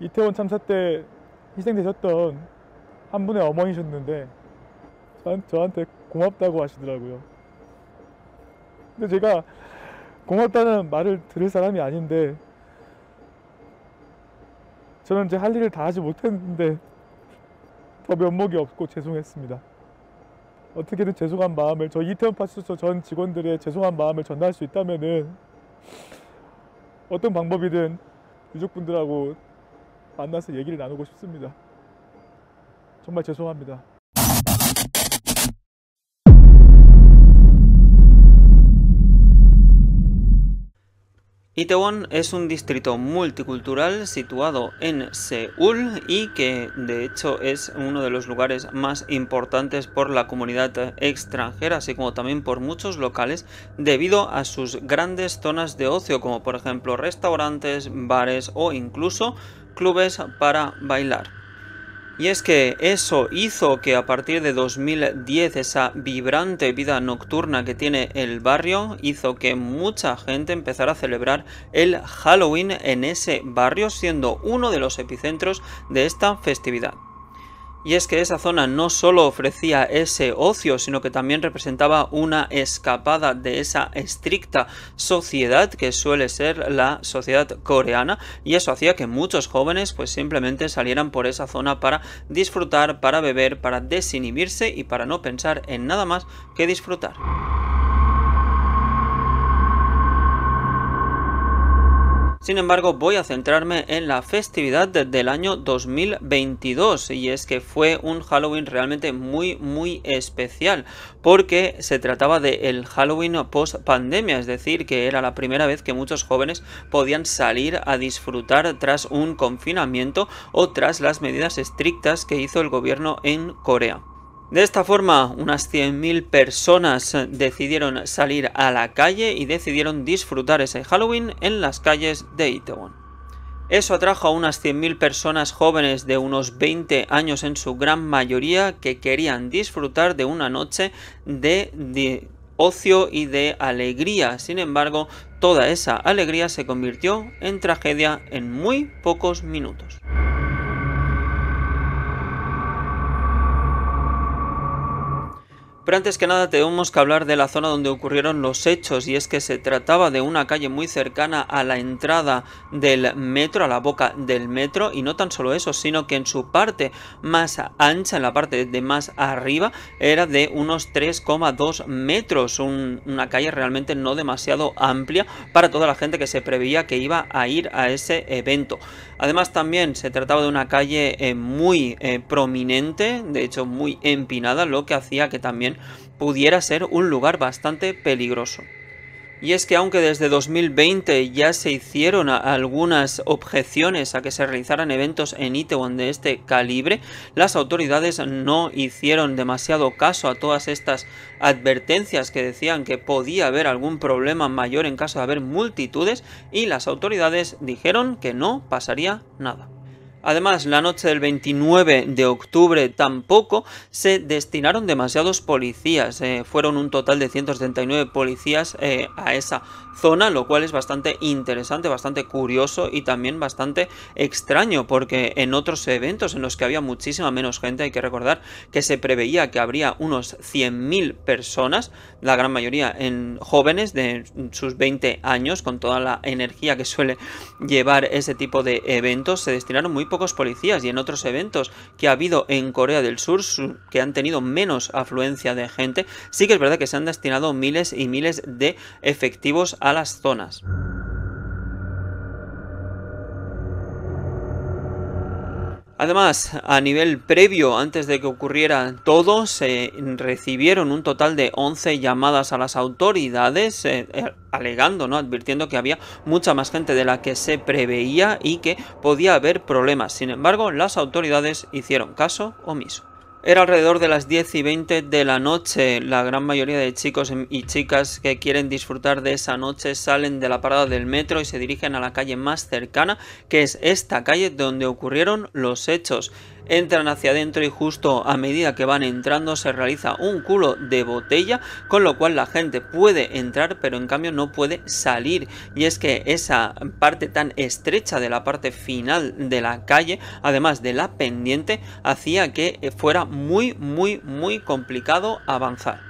이태원 참사 때 희생되셨던 한 분의 어머니셨는데 저한테 고맙다고 하시더라고요. 근데 제가 고맙다는 말을 들을 사람이 아닌데 저는 제할 일을 다 하지 못했는데 더 면목이 없고 죄송했습니다. 어떻게든 죄송한 마음을 저 이태원 파출소 전 직원들의 죄송한 마음을 전달할 수 있다면은 어떤 방법이든 유족분들하고 만나서 Itaewon es un distrito multicultural situado en Seúl y que de hecho es uno de los lugares más importantes por la comunidad extranjera, así como también por muchos locales, debido a sus grandes zonas de ocio, como por ejemplo restaurantes, bares o incluso clubes para bailar. Y es que eso hizo que a partir de 2010 esa vibrante vida nocturna que tiene el barrio hizo que mucha gente empezara a celebrar el Halloween en ese barrio siendo uno de los epicentros de esta festividad. Y es que esa zona no solo ofrecía ese ocio, sino que también representaba una escapada de esa estricta sociedad que suele ser la sociedad coreana y eso hacía que muchos jóvenes pues simplemente salieran por esa zona para disfrutar, para beber, para desinhibirse y para no pensar en nada más que disfrutar. Sin embargo, voy a centrarme en la festividad del año 2022 y es que fue un Halloween realmente muy muy especial porque se trataba del el Halloween post pandemia, es decir, que era la primera vez que muchos jóvenes podían salir a disfrutar tras un confinamiento o tras las medidas estrictas que hizo el gobierno en Corea. De esta forma, unas 100.000 personas decidieron salir a la calle y decidieron disfrutar ese Halloween en las calles de Itaewon. Eso atrajo a unas 100.000 personas jóvenes de unos 20 años en su gran mayoría que querían disfrutar de una noche de, de ocio y de alegría. Sin embargo, toda esa alegría se convirtió en tragedia en muy pocos minutos. Pero antes que nada tenemos que hablar de la zona donde ocurrieron los hechos y es que se trataba de una calle muy cercana a la entrada del metro, a la boca del metro y no tan solo eso, sino que en su parte más ancha, en la parte de más arriba, era de unos 3,2 metros, una calle realmente no demasiado amplia para toda la gente que se preveía que iba a ir a ese evento. Además también se trataba de una calle eh, muy eh, prominente, de hecho muy empinada, lo que hacía que también pudiera ser un lugar bastante peligroso. Y es que aunque desde 2020 ya se hicieron algunas objeciones a que se realizaran eventos en Itaewon de este calibre, las autoridades no hicieron demasiado caso a todas estas advertencias que decían que podía haber algún problema mayor en caso de haber multitudes y las autoridades dijeron que no pasaría nada. Además, la noche del 29 de octubre tampoco se destinaron demasiados policías. Eh, fueron un total de 179 policías eh, a esa zona, lo cual es bastante interesante, bastante curioso y también bastante extraño, porque en otros eventos en los que había muchísima menos gente, hay que recordar que se preveía que habría unos 100.000 personas, la gran mayoría en jóvenes de sus 20 años, con toda la energía que suele llevar ese tipo de eventos, se destinaron muy pocos policías y en otros eventos que ha habido en Corea del Sur que han tenido menos afluencia de gente, sí que es verdad que se han destinado miles y miles de efectivos a las zonas. Además, a nivel previo, antes de que ocurriera todo, se recibieron un total de 11 llamadas a las autoridades, eh, eh, alegando, ¿no? advirtiendo que había mucha más gente de la que se preveía y que podía haber problemas. Sin embargo, las autoridades hicieron caso omiso. Era alrededor de las 10 y 20 de la noche. La gran mayoría de chicos em, y chicas que quieren disfrutar de esa noche salen de la parada del metro y se dirigen a la calle más cercana, que es esta calle donde ocurrieron los hechos entran hacia adentro y justo a medida que van entrando se realiza un culo de botella, con lo cual la gente puede entrar pero en cambio no puede salir. Y es que esa parte tan estrecha de la parte final de la calle, además de la pendiente, hacía que fuera muy, muy, muy complicado avanzar.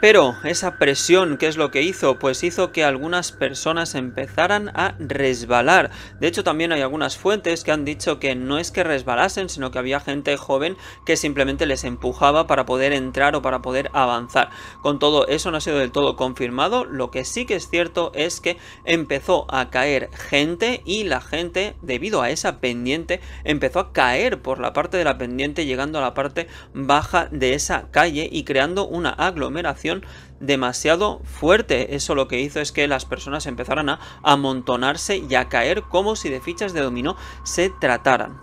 Pero esa presión, ¿qué es lo que hizo? Pues hizo que algunas personas empezaran a resbalar. De hecho, también hay algunas fuentes que han dicho que no es que resbalasen, sino que había gente joven que simplemente les empujaba para poder entrar o para poder avanzar. Con todo, eso no ha sido del todo confirmado. Lo que sí que es cierto es que empezó a caer gente y la gente, debido a esa pendiente, empezó a caer por la parte de la pendiente, llegando a la parte baja de esa calle y creando una aglomeración demasiado fuerte. Eso lo que hizo es que las personas empezaran a amontonarse y a caer como si de fichas de dominó se trataran.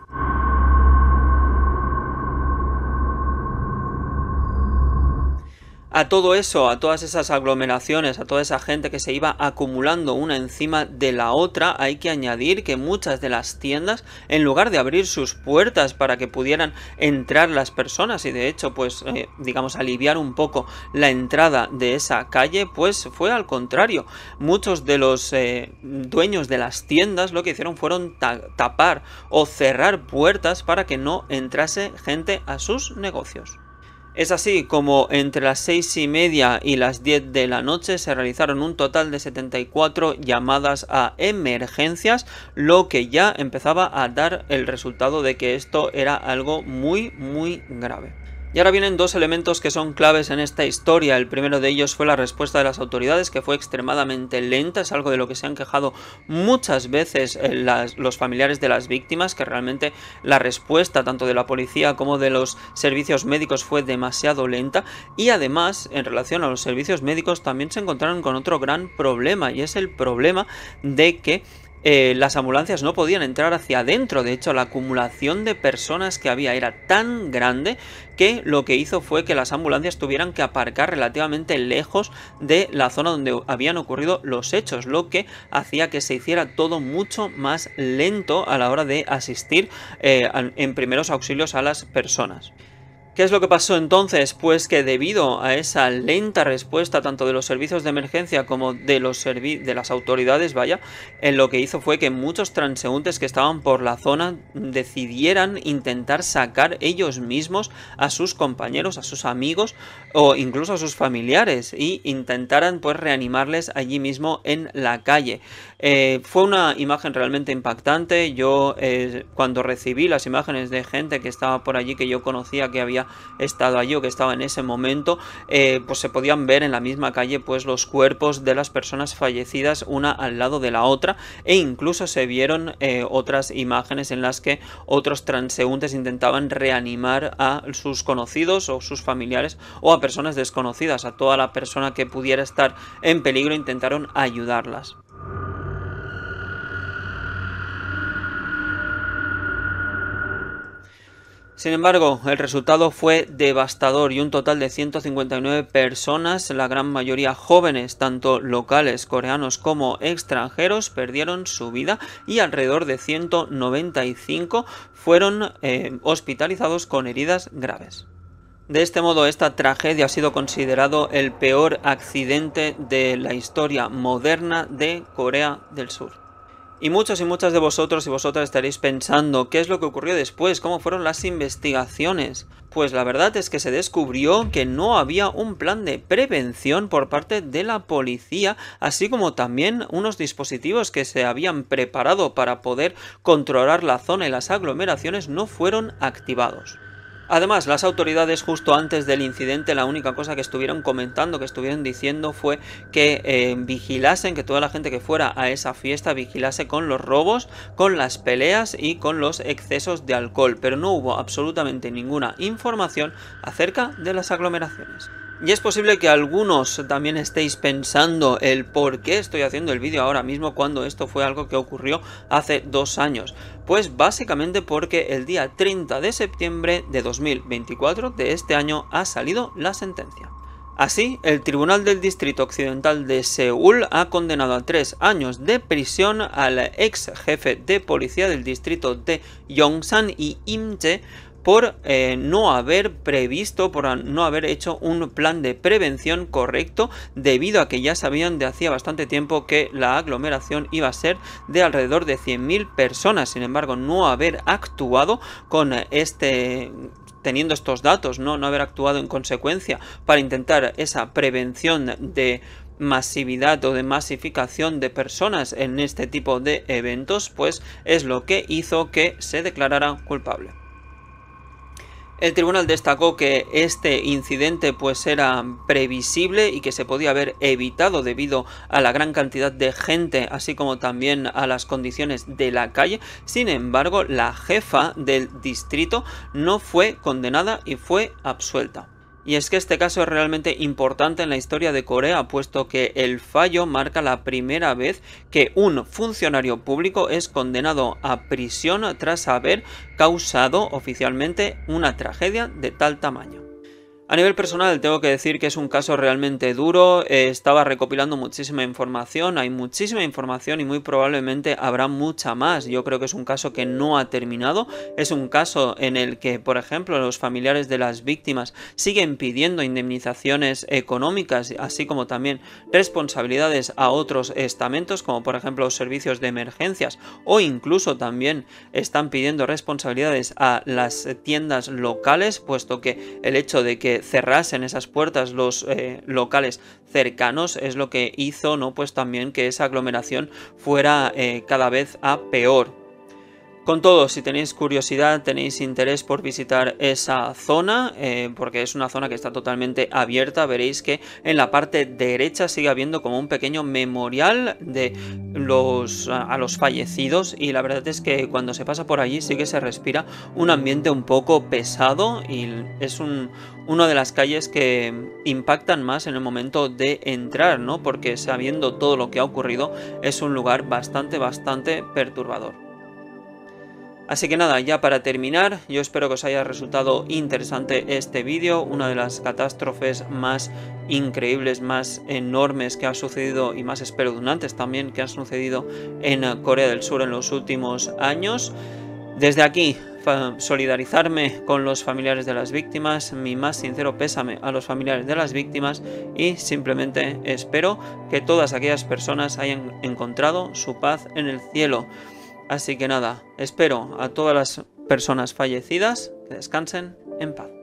a todo eso, a todas esas aglomeraciones, a toda esa gente que se iba acumulando una encima de la otra, hay que añadir que muchas de las tiendas, en lugar de abrir sus puertas para que pudieran entrar las personas y de hecho, pues, eh, digamos, aliviar un poco la entrada de esa calle, pues fue al contrario. Muchos de los eh, dueños de las tiendas lo que hicieron fueron tapar o cerrar puertas para que no entrase gente a sus negocios. Es así como entre las seis y media y las 10 de la noche se realizaron un total de 74 llamadas a emergencias, lo que ya empezaba a dar el resultado de que esto era algo muy muy grave. Y ahora vienen dos elementos que son claves en esta historia. El primero de ellos fue la respuesta de las autoridades, que fue extremadamente lenta, es algo de lo que se han quejado muchas veces eh, los familiares de las víctimas, que realmente la respuesta tanto de la policía como de los servicios médicos fue demasiado lenta. Y además, en relación a los servicios médicos, también se encontraron con otro gran problema, y es el problema de que eh, las ambulancias no podían entrar hacia adentro. De hecho, la acumulación de personas que había era tan grande que lo que hizo fue que las ambulancias tuvieran que aparcar relativamente lejos de la zona donde habían ocurrido los hechos, lo que hacía que se hiciera todo mucho más lento a la hora de asistir eh, en primeros auxilios a las personas. ¿Qué es lo que pasó entonces? Pues que debido a esa lenta respuesta tanto de los servicios de emergencia como de, los de las autoridades, vaya, en eh, lo que hizo fue que muchos transeúntes que estaban por la zona decidieran intentar sacar ellos mismos a sus compañeros, a sus amigos o incluso a sus familiares y intentaran pues reanimarles allí mismo en la calle. Eh, fue una imagen realmente impactante. Yo eh, cuando recibí las imágenes de gente que estaba por allí, que yo conocía, que había estado allí o que estaba en ese momento, eh, pues se podían ver en la misma calle pues los cuerpos de las personas fallecidas una al lado de la otra e incluso se vieron otras imágenes en las que otros transeúntes intentaban reanimar a sus conocidos o sus familiares o a personas desconocidas, a toda la persona que pudiera estar en peligro intentaron ayudarlas. Sin embargo, el resultado fue devastador y un total de 159 personas, la gran mayoría jóvenes, tanto locales, coreanos como extranjeros, perdieron su vida y alrededor de 195 fueron eh, hospitalizados con heridas graves. De este modo, esta tragedia ha sido considerado el peor accidente de la historia moderna de Corea del Sur. Y muchos y muchas de vosotros y vosotras estaréis pensando qué es lo que ocurrió después, cómo fueron las investigaciones. Pues la verdad es que se descubrió que no había un plan de prevención por parte de la policía, así como también unos dispositivos que se habían preparado para poder controlar la zona y las aglomeraciones no fueron activados. Además, las autoridades justo antes del incidente la única cosa que estuvieron comentando, que estuvieron diciendo fue que eh, vigilasen, que toda la gente que fuera a esa fiesta vigilase con los robos, con las peleas y con los excesos de alcohol, pero no hubo absolutamente ninguna información acerca de las aglomeraciones. Y es posible que algunos también estéis pensando el por qué estoy haciendo el vídeo ahora mismo cuando esto fue algo que ocurrió hace dos años. Pues básicamente porque el día 30 de septiembre de 2024 de este año ha salido la sentencia. Así, el Tribunal del Distrito Occidental de Seúl ha condenado a tres años de prisión al ex jefe de policía del distrito de Yongsan y Imche por eh, no haber previsto, por no haber hecho un plan de prevención correcto, debido a que ya sabían de hacía bastante tiempo que la aglomeración iba a ser de alrededor de 100.000 personas. Sin embargo, no haber actuado con este teniendo estos datos, ¿no? no haber actuado en consecuencia para intentar esa prevención de masividad o de masificación de personas en este tipo de eventos, pues es lo que hizo que se declarara culpable. El tribunal destacó que este incidente pues era previsible y que se podía haber evitado debido a la gran cantidad de gente, así como también a las condiciones de la calle. Sin embargo, la jefa del distrito no fue condenada y fue absuelta. Y es que este caso es realmente importante en la historia de Corea, puesto que el fallo marca la primera vez que un funcionario público es condenado a prisión tras haber causado oficialmente una tragedia de tal tamaño. A nivel personal tengo que decir que es un caso realmente duro, eh, estaba recopilando muchísima información, hay muchísima información y muy probablemente habrá mucha más. Yo creo que es un caso que no ha terminado, es un caso en el que, por ejemplo, los familiares de las víctimas siguen pidiendo indemnizaciones económicas, así como también responsabilidades a otros estamentos, como por ejemplo los servicios de emergencias, o incluso también están pidiendo responsabilidades a las tiendas locales, puesto que el hecho de que cerrasen esas puertas los eh, locales cercanos es lo que hizo, ¿no? Pues también que esa aglomeración fuera eh, cada vez a peor. Con todo, si tenéis curiosidad, tenéis interés por visitar esa zona, eh, porque es una zona que está totalmente abierta, veréis que en la parte derecha sigue habiendo como un pequeño memorial de los, a los fallecidos y la verdad es que cuando se pasa por allí sí que se respira un ambiente un poco pesado y es una de las calles que impactan más en el momento de entrar, ¿no? Porque sabiendo todo lo que ha ocurrido es un lugar bastante, bastante perturbador. Así que nada, ya para terminar, yo espero que os haya resultado interesante este vídeo, una de las catástrofes más increíbles, más enormes que ha sucedido y más espeluznantes también que han sucedido en Corea del Sur en los últimos años. Desde aquí, solidarizarme con los familiares de las víctimas, mi más sincero pésame a los familiares de las víctimas y simplemente espero que todas aquellas personas hayan encontrado su paz en el cielo. Así que nada, espero a todas las personas fallecidas que descansen en paz.